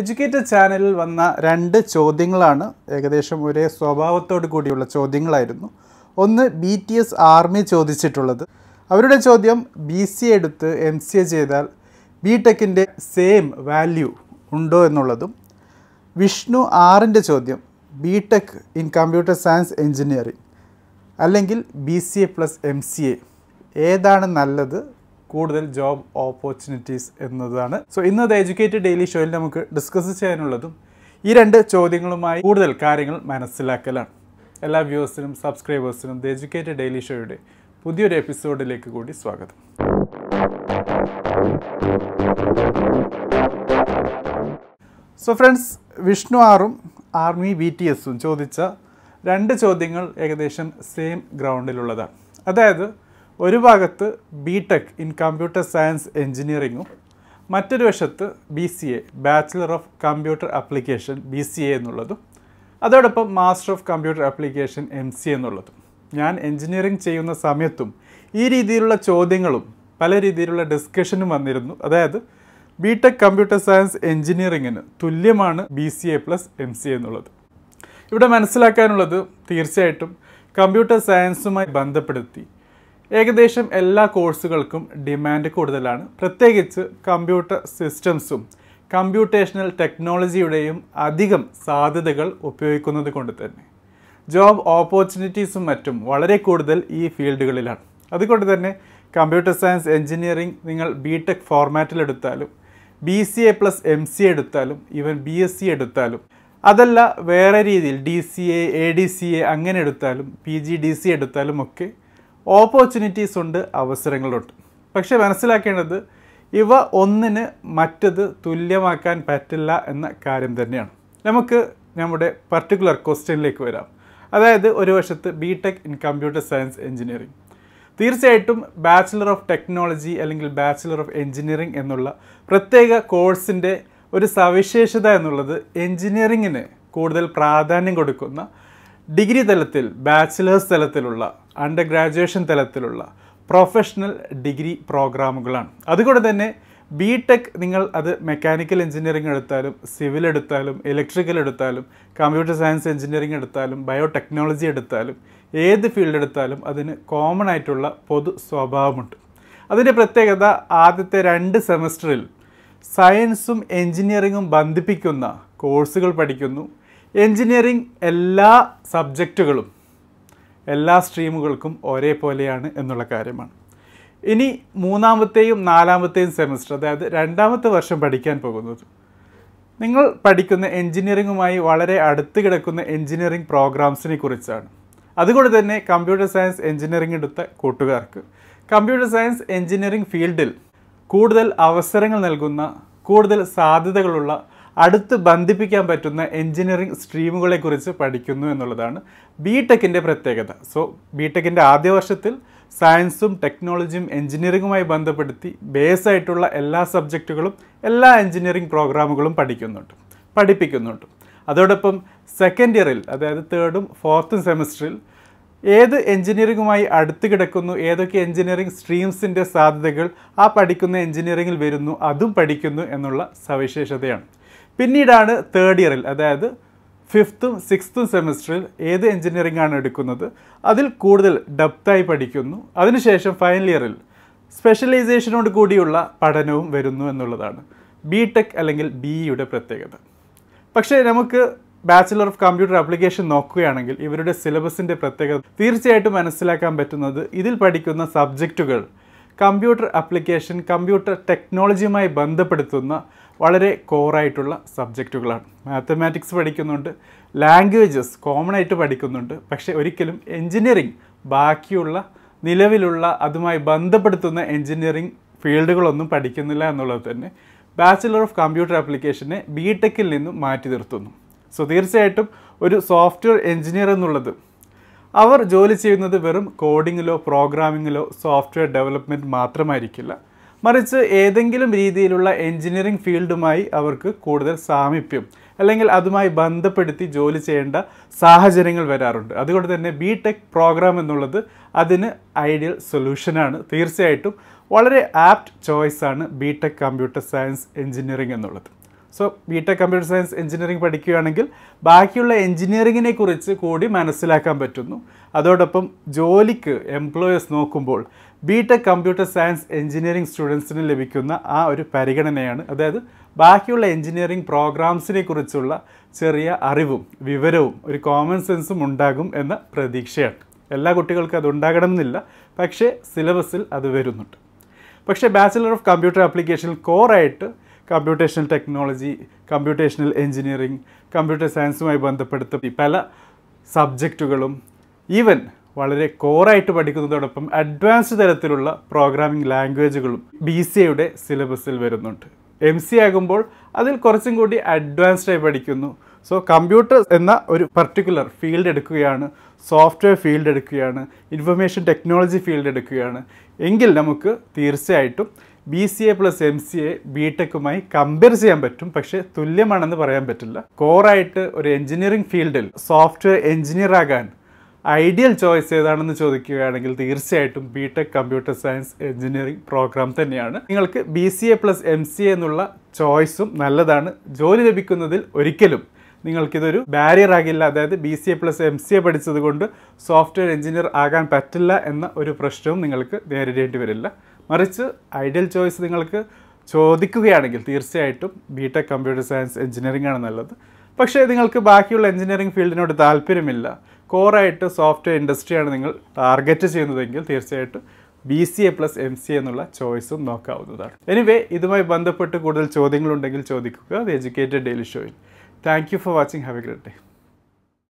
educated ചാനലിൽ വന്ന രണ്ട് ചോദ്യങ്ങളാണ് ഏകദേശം ഒരേ സ്വഭാവത്തോടു കൂടിയുള്ള ചോദ്യങ്ങളായിരുന്നു ഒന്ന് ബി ടി എസ് ആർമി ചോദിച്ചിട്ടുള്ളത് അവരുടെ ചോദ്യം ബി സി എടുത്ത് എം സി എ ചെയ്താൽ ബി ടെക്കിൻ്റെ സെയിം വാല്യൂ ഉണ്ടോ എന്നുള്ളതും വിഷ്ണു ആറിൻ്റെ ചോദ്യം B tech in computer science engineering അല്ലെങ്കിൽ B C A plus M C A ഏതാണ് നല്ലത് കൂടുതൽ ജോബ് ഓപ്പർച്യൂണിറ്റീസ് എന്നതാണ് സോ ഇന്നത്തെ എഡ്യൂക്കേറ്റഡ് ഡെയിലി ഷോയിൽ നമുക്ക് ഡിസ്കസ് ചെയ്യാനുള്ളതും ഈ രണ്ട് ചോദ്യങ്ങളുമായി കൂടുതൽ കാര്യങ്ങൾ മനസ്സിലാക്കലാണ് എല്ലാ വ്യൂവേഴ്സിനും സബ്സ്ക്രൈബേഴ്സിനും ദ എജ്യൂക്കേറ്റഡ് ഡെയിലി ഷോയുടെ പുതിയൊരു എപ്പിസോഡിലേക്ക് കൂടി സ്വാഗതം സോ ഫ്രണ്ട്സ് വിഷ്ണു ആറും ആർമി ബി ടി എസും ചോദിച്ച രണ്ട് ചോദ്യങ്ങൾ ഏകദേശം സെയിം ഗ്രൗണ്ടിലുള്ളതാണ് അതായത് ഒരു ഭാഗത്ത് B tech in computer science എഞ്ചിനീയറിങ്ങും മറ്റൊരു വശത്ത് B C A bachelor of computer application B C A എന്നുള്ളതും അതോടൊപ്പം master of computer application M C എന്നുള്ളതും ഞാൻ എഞ്ചിനീയറിംഗ് ചെയ്യുന്ന സമയത്തും ഈ രീതിയിലുള്ള ചോദ്യങ്ങളും പല രീതിയിലുള്ള ഡിസ്കഷനും വന്നിരുന്നു അതായത് ബി ടെക് കമ്പ്യൂട്ടർ സയൻസ് എഞ്ചിനീയറിങ്ങിന് തുല്യമാണ് B C A plus M C എന്നുള്ളത് ഇവിടെ മനസ്സിലാക്കാനുള്ളത് തീർച്ചയായിട്ടും കമ്പ്യൂട്ടർ സയൻസുമായി ബന്ധപ്പെടുത്തി ഏകദേശം എല്ലാ കോഴ്സുകൾക്കും ഡിമാൻഡ് കൂടുതലാണ് പ്രത്യേകിച്ച് കമ്പ്യൂട്ടർ സിസ്റ്റംസും കമ്പ്യൂട്ടേഷണൽ ടെക്നോളജിയുടെയും അധികം സാധ്യതകൾ ഉപയോഗിക്കുന്നത് കൊണ്ട് തന്നെ ജോബ് ഓപ്പർച്യൂണിറ്റീസും മറ്റും വളരെ കൂടുതൽ ഈ ഫീൽഡുകളിലാണ് അതുകൊണ്ട് തന്നെ കമ്പ്യൂട്ടർ സയൻസ് എഞ്ചിനീയറിംഗ് നിങ്ങൾ ബി ടെക് ഫോർമാറ്റിലെടുത്താലും B C A plus M C എടുത്താലും ഈവൻ ബി എസ് സി എടുത്താലും അതല്ല വേറെ രീതിയിൽ D C A A D C A അങ്ങനെ എടുത്താലും പി ജി ഡി സി എടുത്താലും ഒക്കെ ഓപ്പർച്യൂണിറ്റീസ് ഉണ്ട് അവസരങ്ങളുണ്ട് പക്ഷേ മനസ്സിലാക്കേണ്ടത് ഇവ ഒന്നിന് മറ്റത് തുല്യമാക്കാൻ പറ്റില്ല എന്ന കാര്യം തന്നെയാണ് നമുക്ക് നമ്മുടെ പർട്ടിക്കുലർ ക്വസ്റ്റ്യനിലേക്ക് വരാം അതായത് ഒരു വശത്ത് B tech in computer science engineering തീർച്ചയായിട്ടും ബാച്ചിലർ ഓഫ് ടെക്നോളജി അല്ലെങ്കിൽ ബാച്ചിലർ ഓഫ് എഞ്ചിനീയറിംഗ് എന്നുള്ള പ്രത്യേക കോഴ്സിൻ്റെ ഒരു സവിശേഷത എന്നുള്ളത് എഞ്ചിനീയറിങ്ങിന് കൂടുതൽ പ്രാധാന്യം കൊടുക്കുന്ന ഡിഗ്രി തലത്തിൽ ബാച്ചിലേഴ്സ് തലത്തിലുള്ള അണ്ടർ ഗ്രാജുവേഷൻ തലത്തിലുള്ള പ്രൊഫഷണൽ ഡിഗ്രി പ്രോഗ്രാമുകളാണ് അതുകൊണ്ട് തന്നെ ബി ടെക് നിങ്ങൾ അത് മെക്കാനിക്കൽ എഞ്ചിനീയറിംഗ് എടുത്താലും സിവിൽ എടുത്താലും ഇലക്ട്രിക്കൽ എടുത്താലും കമ്പ്യൂട്ടർ സയൻസ് എഞ്ചിനീയറിംഗ് എടുത്താലും ബയോടെക്നോളജി എടുത്താലും ഏത് ഫീൽഡ് എടുത്താലും അതിന് കോമൺ ആയിട്ടുള്ള പൊതു സ്വഭാവമുണ്ട് അതിൻ്റെ പ്രത്യേകത ആദ്യത്തെ രണ്ട് സെമസ്റ്ററിൽ സയൻസും എഞ്ചിനീയറിങ്ങും ബന്ധിപ്പിക്കുന്ന കോഴ്സുകൾ പഠിക്കുന്നു എൻജിനീയറിംഗ് എല്ലാ സബ്ജക്റ്റുകളും എല്ലാ സ്ട്രീമുകൾക്കും ഒരേപോലെയാണ് എന്നുള്ള കാര്യമാണ് ഇനി മൂന്നാമത്തെയും നാലാമത്തെയും സെമസ്റ്റർ അതായത് രണ്ടാമത്തെ വർഷം പഠിക്കാൻ പോകുന്നത് നിങ്ങൾ പഠിക്കുന്ന എൻജിനീയറിങ്ങുമായി വളരെ അടുത്ത് കിടക്കുന്ന എൻജിനീയറിംഗ് പ്രോഗ്രാംസിനെ കുറിച്ചാണ് അതുകൊണ്ട് തന്നെ കമ്പ്യൂട്ടർ സയൻസ് എൻജിനീയറിംഗ് എടുത്ത കൂട്ടുകാർക്ക് കമ്പ്യൂട്ടർ സയൻസ് എൻജിനീയറിംഗ് ഫീൽഡിൽ കൂടുതൽ അവസരങ്ങൾ നൽകുന്ന കൂടുതൽ സാധ്യതകളുള്ള അടുത്ത് ബന്ധിപ്പിക്കാൻ പറ്റുന്ന എഞ്ചിനീയറിംഗ് സ്ട്രീമുകളെക്കുറിച്ച് പഠിക്കുന്നു എന്നുള്ളതാണ് ബി ടെക്കിൻ്റെ പ്രത്യേകത സോ ബി ടെക്കിൻ്റെ ആദ്യ വർഷത്തിൽ സയൻസും ടെക്നോളജിയും എഞ്ചിനീയറിംഗുമായി ബന്ധപ്പെടുത്തി ബേസ് ആയിട്ടുള്ള എല്ലാ സബ്ജക്റ്റുകളും എല്ലാ എഞ്ചിനീയറിംഗ് പ്രോഗ്രാമുകളും പഠിക്കുന്നുണ്ട് പഠിപ്പിക്കുന്നുണ്ട് അതോടൊപ്പം സെക്കൻഡ് ഇയറിൽ അതായത് തേർഡും ഫോർത്തും സെമസ്റ്ററിൽ ഏത് എഞ്ചിനീയറിംഗുമായി അടുത്ത് കിടക്കുന്നു ഏതൊക്കെ എഞ്ചിനീയറിംഗ് സ്ട്രീംസിൻ്റെ സാധ്യതകൾ ആ പഠിക്കുന്ന എഞ്ചിനീയറിംഗിൽ വരുന്നു അതും പഠിക്കുന്നു എന്നുള്ള സവിശേഷതയാണ് പിന്നീടാണ് തേർഡ് ഇയറിൽ അതായത് ഫിഫ്ത്തും സിക്സ്ത്തും സെമിസ്റ്ററിൽ ഏത് എൻജിനീയറിംഗ് ആണ് എടുക്കുന്നത് അതിൽ കൂടുതൽ ഡെപ്തായി പഠിക്കുന്നു അതിനുശേഷം ഫൈനൽ ഇയറിൽ സ്പെഷ്യലൈസേഷനോട് കൂടിയുള്ള പഠനവും വരുന്നു എന്നുള്ളതാണ് ബി ടെക് അല്ലെങ്കിൽ ബി ഇയുടെ പ്രത്യേകത പക്ഷേ നമുക്ക് ബാച്ചിലർ ഓഫ് കമ്പ്യൂട്ടർ ആപ്ലിക്കേഷൻ നോക്കുകയാണെങ്കിൽ ഇവരുടെ സിലബസിൻ്റെ പ്രത്യേകത തീർച്ചയായിട്ടും മനസ്സിലാക്കാൻ പറ്റുന്നത് ഇതിൽ പഠിക്കുന്ന സബ്ജക്റ്റുകൾ കമ്പ്യൂട്ടർ ആപ്ലിക്കേഷൻ കമ്പ്യൂട്ടർ ടെക്നോളജിയുമായി ബന്ധപ്പെടുത്തുന്ന വളരെ കോറായിട്ടുള്ള സബ്ജക്റ്റുകളാണ് മാത്തമാറ്റിക്സ് പഠിക്കുന്നുണ്ട് ലാംഗ്വേജസ് കോമൺ ആയിട്ട് പഠിക്കുന്നുണ്ട് പക്ഷേ ഒരിക്കലും എൻജിനീയറിങ് ബാക്കിയുള്ള നിലവിലുള്ള അതുമായി ബന്ധപ്പെടുത്തുന്ന എൻജിനീയറിംഗ് ഫീൽഡുകളൊന്നും പഠിക്കുന്നില്ല എന്നുള്ളത് തന്നെ ബാച്ചിലർ ഓഫ് കമ്പ്യൂട്ടർ ആപ്ലിക്കേഷനെ ബി ടെക്കിൽ നിന്നും മാറ്റി നിർത്തുന്നു സോ തീർച്ചയായിട്ടും ഒരു സോഫ്റ്റ്വെയർ എഞ്ചിനീയർ എന്നുള്ളത് അവർ ജോലി ചെയ്യുന്നത് വെറും കോഡിങ്ങിലോ പ്രോഗ്രാമിങ്ങിലോ സോഫ്റ്റ്വെയർ ഡെവലപ്മെൻറ്റ് മാത്രമായിരിക്കില്ല മറിച്ച് ഏതെങ്കിലും രീതിയിലുള്ള എൻജിനീയറിംഗ് ഫീൽഡുമായി അവർക്ക് കൂടുതൽ സാമീപ്യം അല്ലെങ്കിൽ അതുമായി ബന്ധപ്പെടുത്തി ജോലി ചെയ്യേണ്ട സാഹചര്യങ്ങൾ വരാറുണ്ട് അതുകൊണ്ട് തന്നെ ബി ടെക് പ്രോഗ്രാം എന്നുള്ളത് അതിന് ഐഡിയൽ സൊല്യൂഷനാണ് തീർച്ചയായിട്ടും വളരെ ആപ്റ്റ് ചോയ്സാണ് B tech computer science engineering എന്നുള്ളത് so B tech computer science engineering പഠിക്കുകയാണെങ്കിൽ ബാക്കിയുള്ള എഞ്ചിനീയറിങ്ങിനെ കുറിച്ച് കൂടി മനസ്സിലാക്കാൻ പറ്റുന്നു അതോടൊപ്പം ജോലിക്ക് എംപ്ലോയേഴ്സ് നോക്കുമ്പോൾ B tech computer science engineering സ്റ്റുഡൻസിന് ലഭിക്കുന്ന ആ ഒരു പരിഗണനയാണ് അതായത് ബാക്കിയുള്ള എഞ്ചിനീയറിംഗ് പ്രോഗ്രാംസിനെ കുറിച്ചുള്ള ചെറിയ അറിവും വിവരവും ഒരു കോമൺ സെൻസും ഉണ്ടാകും എന്ന പ്രതീക്ഷയാണ് എല്ലാ കുട്ടികൾക്കും അത് ഉണ്ടാകണമെന്നില്ല പക്ഷേ സിലബസിൽ അത് വരുന്നുണ്ട് പക്ഷേ ബാച്ചിലർ ഓഫ് കമ്പ്യൂട്ടർ ആപ്ലിക്കേഷനിൽ കോറായിട്ട് computational technology computational engineering computer സയൻസുമായി ബന്ധപ്പെടുത്ത പല സബ്ജക്റ്റുകളും ഈവൻ വളരെ കോറായിട്ട് പഠിക്കുന്നതോടൊപ്പം അഡ്വാൻസ്ഡ് തരത്തിലുള്ള പ്രോഗ്രാമിംഗ് ലാംഗ്വേജുകളും ബി സി എയുടെ സിലബസിൽ വരുന്നുണ്ട് എം സി ആകുമ്പോൾ അതിൽ കുറച്ചും കൂടി അഡ്വാൻസ്ഡായി പഠിക്കുന്നു സോ കമ്പ്യൂട്ടർ എന്ന ഒരു പർട്ടിക്കുലർ ഫീൽഡ് എടുക്കുകയാണ് സോഫ്റ്റ്വെയർ ഫീൽഡ് എടുക്കുകയാണ് ഇൻഫർമേഷൻ ടെക്നോളജി ഫീൽഡ് എടുക്കുകയാണ് എങ്കിൽ നമുക്ക് തീർച്ചയായിട്ടും B C A plus M C A B ടെക്കുമായി കമ്പയർ ചെയ്യാൻ പറ്റും പക്ഷേ തുല്യമാണെന്ന് പറയാൻ പറ്റില്ല കോറായിട്ട് ഒരു എഞ്ചിനീയറിംഗ് ഫീൽഡിൽ സോഫ്റ്റ്വെയർ എഞ്ചിനീയർ ആകാൻ ഐഡിയൽ ചോയ്സ് ഏതാണെന്ന് ചോദിക്കുകയാണെങ്കിൽ തീർച്ചയായിട്ടും B tech computer science engineering program തന്നെയാണ് നിങ്ങൾക്ക് B C A plus M C എന്നുള്ള ചോയ്സും നല്ലതാണ് ജോലി ലഭിക്കുന്നതിൽ ഒരിക്കലും നിങ്ങൾക്കിതൊരു ബാരിയർ ആകില്ല അതായത് B C A plus M C A പഠിച്ചതുകൊണ്ട് സോഫ്റ്റ്വെയർ എഞ്ചിനീയർ ആകാൻ പറ്റില്ല എന്ന ഒരു പ്രശ്നവും നിങ്ങൾക്ക് നേരിടേണ്ടി വരില്ല മറിച്ച് ഐഡിയൽ ചോയ്സ് നിങ്ങൾക്ക് ചോദിക്കുകയാണെങ്കിൽ തീർച്ചയായിട്ടും B tech computer science engineering ആണ് നല്ലത് പക്ഷേ നിങ്ങൾക്ക് ബാക്കിയുള്ള എഞ്ചിനീയറിംഗ് ഫീൽഡിനോട് താല്പര്യമില്ല കോറായിട്ട് സോഫ്റ്റ്വെയർ ഇൻഡസ്ട്രിയാണ് നിങ്ങൾ ടാർഗറ്റ് ചെയ്യുന്നതെങ്കിൽ തീർച്ചയായിട്ടും B C A plus M C എന്നുള്ള ചോയ്സും നോക്കാവുന്നതാണ് എനിവേ ഇതുമായി ബന്ധപ്പെട്ട് കൂടുതൽ ചോദ്യങ്ങളുണ്ടെങ്കിൽ ചോദിക്കുക ദി എഡ്യൂക്കേറ്റഡ് ഡെയിലി ഷോയിൽ thank you for watching have a great day